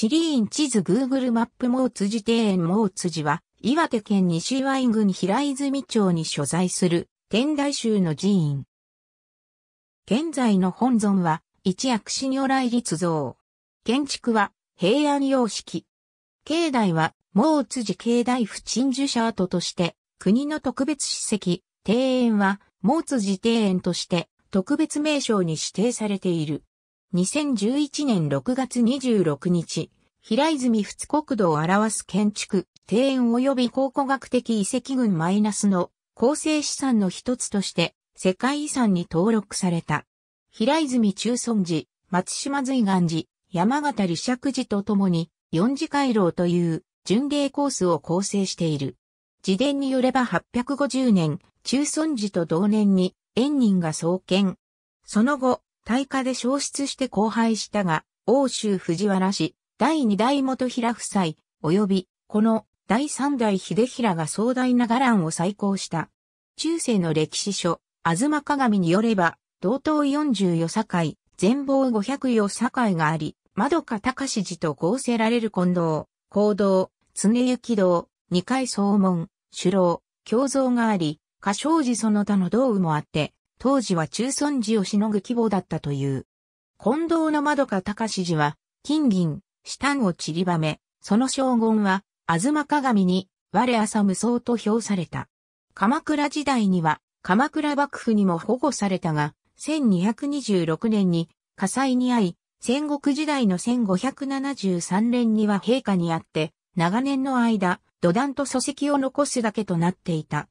地理院地図 Google マップツ辻庭園毛辻は、岩手県西岩井郡平泉町に所在する天台宗の寺院。現在の本尊は、一薬師如来立像。建築は平安様式。境内はツ辻境内府鎮守者跡として、国の特別史跡、庭園はツ辻庭園として特別名称に指定されている。2011年6月26日、平泉仏国土を表す建築、庭園及び考古学的遺跡群マイナスの構成資産の一つとして世界遺産に登録された。平泉中尊寺、松島随岩寺、山形李釈寺とともに四次回廊という巡礼コースを構成している。自伝によれば850年、中尊寺と同年に円人が創建。その後、大火で消失して荒廃したが、欧州藤原氏、第二代元平夫妻、及び、この第三代秀平が壮大な伽藍を再興した。中世の歴史書、東鏡によれば、道東四十余境、全貌五百余境があり、窓か隆寺と合成られる近藤、行動、常行道、二階総門、首楼、胸像があり、歌唱寺その他の道具もあって、当時は中尊寺をしのぐ規模だったという。近藤の窓か隆寺は、金銀、下を散りばめ、その称号は、あずま鏡に、我朝無双と評された。鎌倉時代には、鎌倉幕府にも保護されたが、1226年に火災に遭い、戦国時代の1573年には陛下にあって、長年の間、土壇と礎石を残すだけとなっていた。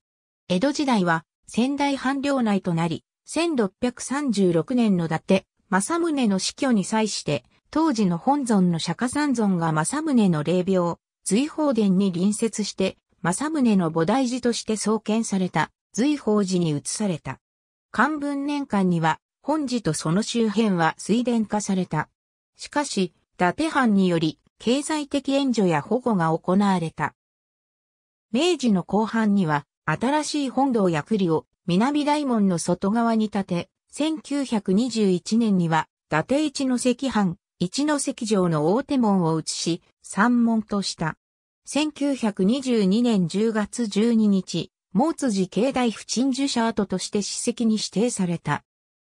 江戸時代は仙台藩領内となり、1636年の伊達、政宗の死去に際して、当時の本尊の釈迦三尊が政宗の霊廟、随宝殿に隣接して、政宗の菩提寺として創建された、随宝寺に移された。漢文年間には、本寺とその周辺は水田化された。しかし、伊達藩により、経済的援助や保護が行われた。明治の後半には、新しい本堂や栗を南大門の外側に建て、1921年には、伊達一の石藩、一の石城の大手門を移し、三門とした。1922年10月12日、毛辻境内不鎮守者跡として史跡に指定された。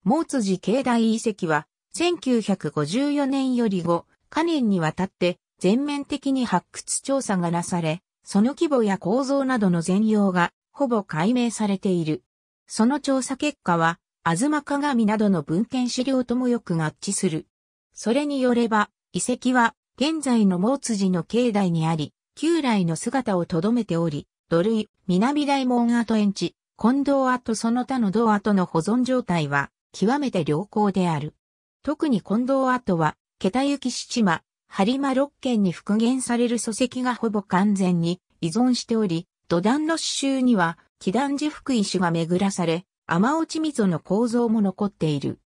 毛辻境内遺跡は、1954年より後、可年にわたって全面的に発掘調査がなされ、その規模や構造などの全容がほぼ解明されている。その調査結果は、吾妻鏡などの文献資料ともよく合致する。それによれば、遺跡は、現在の毛辻の境内にあり、旧来の姿を留めており、土塁、南大門跡園地、近藤跡その他の道跡の保存状態は、極めて良好である。特に近藤跡は、桁行き七間、播磨六県に復元される礎石がほぼ完全に依存しており、土壇の刺繍には、祈壇寺福石が巡らされ、雨落ち溝の構造も残っている。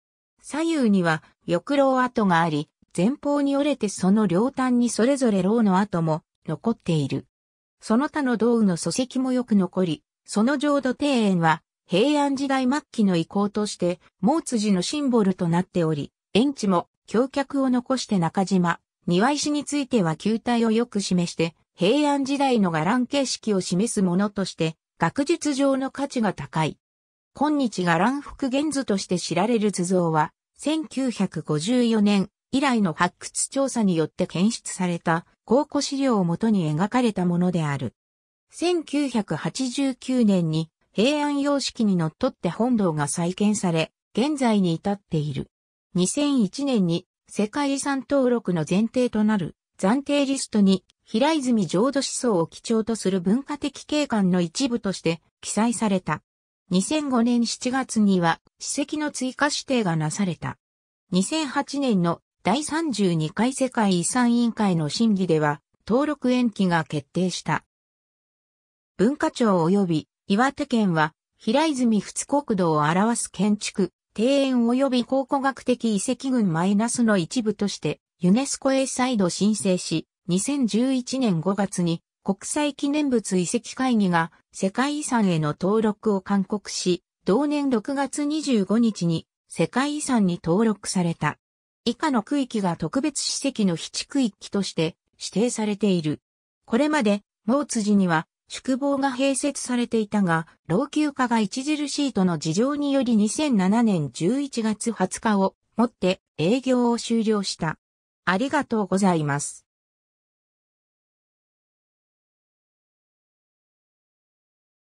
左右には、玉楼跡があり、前方に折れてその両端にそれぞれ楼の跡も残っている。その他の道具の礎石もよく残り、その浄土庭園は平安時代末期の遺構として、毛辻のシンボルとなっており、園地も橋脚を残して中島、庭石については球体をよく示して、平安時代の伽藍形式を示すものとして、学術上の価値が高い。今日伽藍復元図として知られる図像は、1954年以来の発掘調査によって検出された考古資料をもとに描かれたものである。1989年に平安様式にのっとって本堂が再建され、現在に至っている。2001年に世界遺産登録の前提となる暫定リストに平泉浄土思想を基調とする文化的景観の一部として記載された。2005年7月には史跡の追加指定がなされた。2008年の第32回世界遺産委員会の審議では登録延期が決定した。文化庁及び岩手県は平泉仏国土を表す建築、庭園及び考古学的遺跡群マイナスの一部としてユネスコへ再度申請し、2011年5月に国際記念物遺跡会議が世界遺産への登録を勧告し、同年6月25日に世界遺産に登録された。以下の区域が特別史跡の非地区域として指定されている。これまで、毛辻には宿坊が併設されていたが、老朽化が著しいとの事情により2007年11月20日をもって営業を終了した。ありがとうございます。